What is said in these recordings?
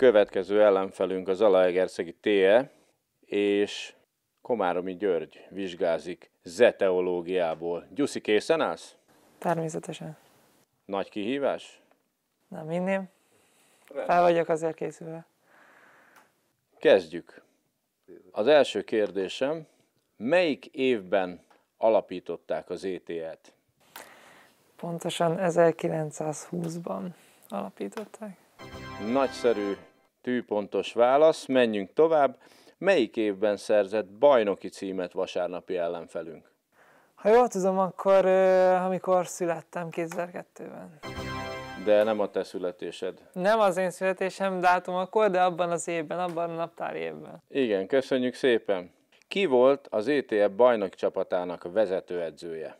Következő ellenfelünk az Alaegerszegi TE, és Komáromi György vizsgázik zeteológiából. Gyuszi, készen állsz? Természetesen. Nagy kihívás? Nem minném. Fel vagyok azért készülve. Kezdjük. Az első kérdésem, melyik évben alapították az e ETL-t? Pontosan 1920-ban alapították. Nagyszerű Tűpontos válasz, menjünk tovább. Melyik évben szerzett bajnoki címet vasárnapi ellenfelünk? Ha jól tudom, akkor amikor születtem 2002-ben. De nem a te születésed. Nem az én születésem dátum akkor, de abban az évben, abban a naptár évben. Igen, köszönjük szépen. Ki volt az ETF bajnok csapatának vezetőedzője?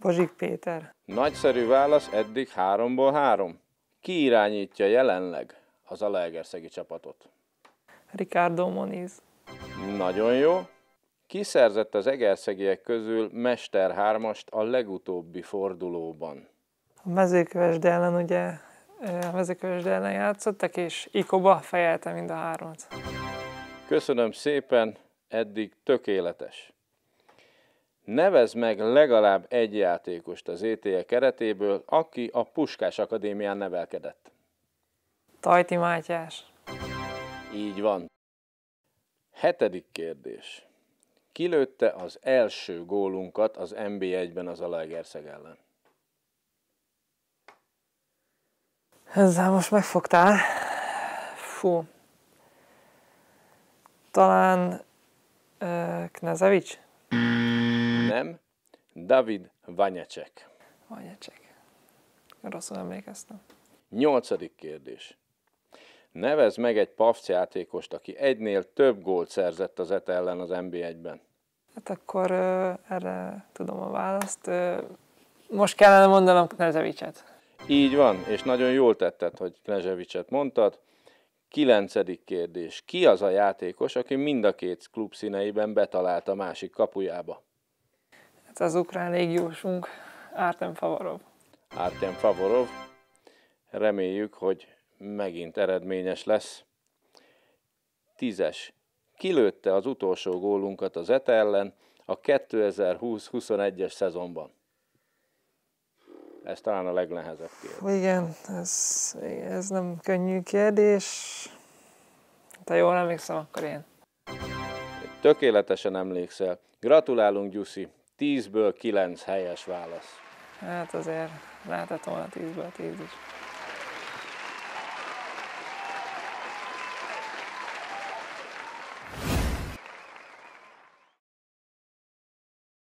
Bozsik Péter. Nagyszerű válasz, eddig háromból három. Ki irányítja jelenleg a Zalaegerszegi csapatot? Ricardo Moniz. Nagyon jó. szerzett az egerszegiek közül Mester 3-ast a legutóbbi fordulóban? A mezőkövesde ellen ugye eh, a mezőkövesde ellen játszottak, és Ikoba fejelte mind a háromat. Köszönöm szépen, eddig tökéletes. Nevez meg legalább egy játékost az ETE e keretéből, aki a Puskás Akadémián nevelkedett. Tajti Mátyás. Így van. Hetedik kérdés. Kilőtte az első gólunkat az NB1-ben az Alaegerszeg ellen? Ezzel most megfogtál. Fú. Talán uh, Knezevics? Nem. David Vanyacek. Vanyacek. Rosszul emlékeztem. Nyolcadik kérdés. Nevez meg egy PAFC játékost, aki egynél több gólt szerzett az ETA e ellen az NB1-ben. Hát akkor uh, erre tudom a választ. Uh, most kellene mondanom Knezevicset. Így van, és nagyon jól tetted, hogy Knezevicset mondtad. Kilencedik kérdés. Ki az a játékos, aki mind a két klub színeiben betalált a másik kapujába? Hát az ukrán légiósunk, Artem Favorov. Artem Favorov. Reméljük, hogy megint eredményes lesz. Tízes. Kilőtte az utolsó gólunkat az ETA ellen a 2020-21-es szezonban. Ez talán a legnehezebb kérdés. Igen, ez, ez nem könnyű kérdés. Te jól emlékszem, akkor én. Tökéletesen emlékszel. Gratulálunk, Gyuszi. 10-ből 9 helyes válasz. Hát azért lehetett volna 10-ből 10 is.